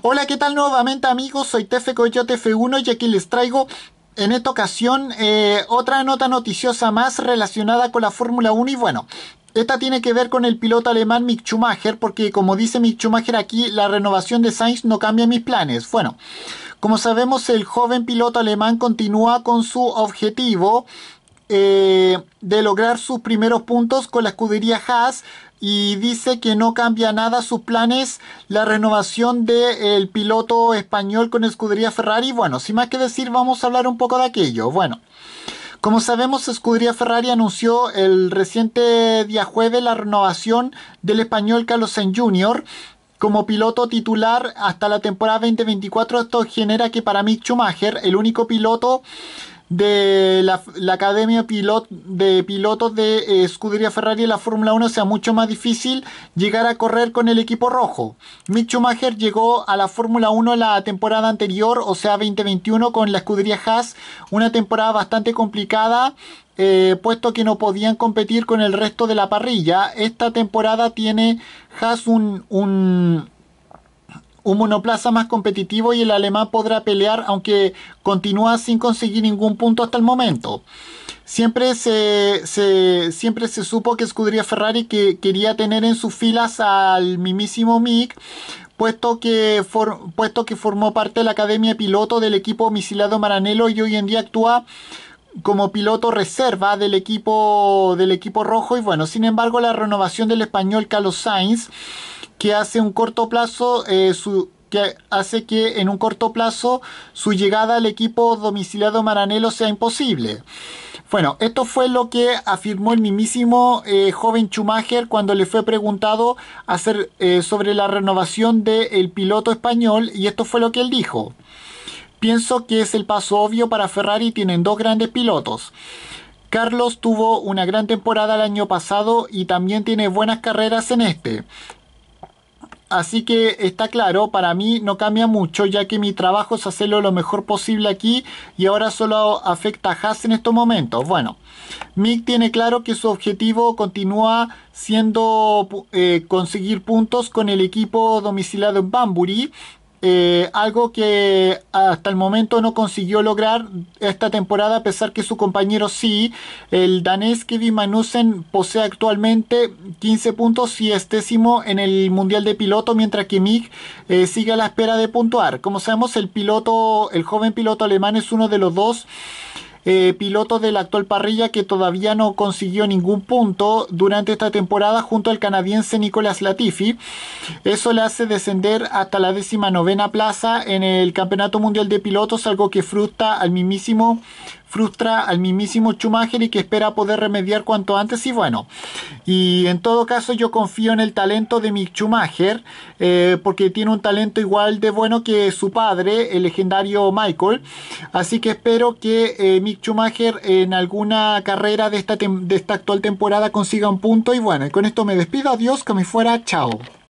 Hola, ¿qué tal nuevamente amigos? Soy Tefe Coyote F1 y aquí les traigo en esta ocasión eh, otra nota noticiosa más relacionada con la Fórmula 1 y bueno, esta tiene que ver con el piloto alemán Mick Schumacher, porque como dice Mick Schumacher aquí, la renovación de Sainz no cambia mis planes. Bueno, como sabemos, el joven piloto alemán continúa con su objetivo eh, de lograr sus primeros puntos con la escudería Haas y dice que no cambia nada sus planes la renovación del piloto español con escudería Ferrari. Bueno, sin más que decir, vamos a hablar un poco de aquello. Bueno. Como sabemos, Escudería Ferrari anunció el reciente día jueves la renovación del español Carlos Sainz Jr., como piloto titular hasta la temporada 2024. Esto genera que para Mick Schumacher, el único piloto de la, la Academia Pilot, de Pilotos de eh, Escudería Ferrari en la Fórmula 1 sea mucho más difícil llegar a correr con el equipo rojo. Mick Schumacher llegó a la Fórmula 1 la temporada anterior, o sea 2021, con la escudería Haas, una temporada bastante complicada. Eh, puesto que no podían competir con el resto de la parrilla, esta temporada tiene Haas un, un un monoplaza más competitivo y el alemán podrá pelear aunque continúa sin conseguir ningún punto hasta el momento. Siempre se, siempre se supo que Escudría Ferrari que quería tener en sus filas al mismísimo Mick, puesto que, puesto que formó parte de la academia piloto del equipo misilado Maranello y hoy en día actúa como piloto reserva del equipo, del equipo rojo. Y bueno, sin embargo, la renovación del español Carlos Sainz que hace un corto plazo eh, que hace que en un corto plazo su llegada al equipo domiciliado Maranelo sea imposible. Bueno, esto fue lo que afirmó el mismísimo eh, joven Schumacher cuando le fue preguntado hacer, eh, sobre la renovación del piloto español y esto fue lo que él dijo. Pienso que es el paso obvio para Ferrari, tienen dos grandes pilotos. Carlos tuvo una gran temporada el año pasado y también tiene buenas carreras en este. Así que está claro, para mí no cambia mucho, ya que mi trabajo es hacerlo lo mejor posible aquí y ahora solo afecta a Haas en estos momentos. Bueno, Mick tiene claro que su objetivo continúa siendo eh, conseguir puntos con el equipo domiciliado en Bamburi. Eh, algo que hasta el momento no consiguió lograr esta temporada, a pesar que su compañero sí, el danés Kevin Magnussen posee actualmente 15 puntos y es décimo en el Mundial de Piloto, mientras que Mick eh, sigue a la espera de puntuar. Como sabemos, el piloto, el joven piloto alemán es uno de los dos eh, piloto de la actual parrilla que todavía no consiguió ningún punto durante esta temporada junto al canadiense Nicolas Latifi. Eso le hace descender hasta la décima novena plaza en el Campeonato Mundial de Pilotos, algo que frustra al mismísimo frustra al mismísimo Schumacher y que espera poder remediar cuanto antes. Y bueno, y en todo caso yo confío en el talento de Mick Schumacher, eh, porque tiene un talento igual de bueno que su padre, el legendario Michael. Así que espero que eh, Mick Schumacher en alguna carrera de esta, de esta actual temporada consiga un punto. Y bueno, con esto me despido. Adiós, que me fuera. Chao.